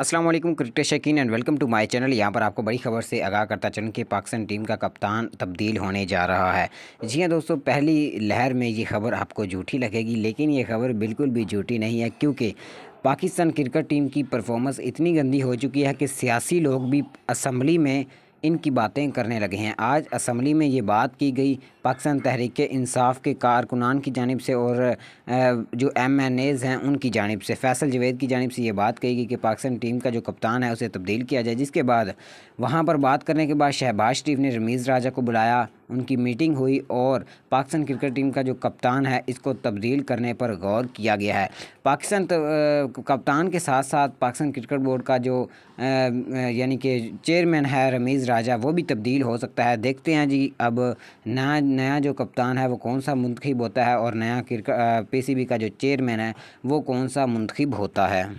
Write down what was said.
Aslam cricket शकीन and welcome to my channel यहाँ पर आपको बड़ी खबर से आगाह करता चलूँ कि पाकिस्तान टीम का कप्तान तब्दील होने जा रहा है जी हाँ दोस्तों पहली लहर में ये खबर आपको झूठी लगेगी लेकिन ये खबर बिल्कुल भी झूठी नहीं है क्योंकि पाकिस्तान क्रिकेट टीम की परफॉर्मेंस इतनी गंदी हो चुकी है कि सियासी लोग भी असम्बली में इनकी बातें करने लगे हैं आज असम्बली में ये बात की गई पाकिस्तान तहरीक इंसाफ के कारकुनान की जानब से और जो एम एन एज़ हैं उनकी जानब से फैसल जवेद की जानब से ये बात कही गई कि पाकिस्तान टीम का जो कप्तान है उसे तब्दील किया जाए जिसके बाद वहाँ पर बात करने के बाद शहबाज शरीफ ने रमीज़ राजा को बुलाया उनकी मीटिंग हुई और पाकिस्तान क्रिकेट टीम का जो कप्तान है इसको तब्दील करने पर गौर किया गया है पाकिस्तान कप्तान के साथ साथ पाकिस्तान क्रिकेट बोर्ड का जो यानी कि चेयरमैन है रमीज़ राजा वो भी तब्दील हो सकता है देखते हैं जी अब नया नया जो कप्तान है वो कौन सा मंतखब होता है और नया सी पी का जो चेयरमैन है वो कौन सा मंतखब होता है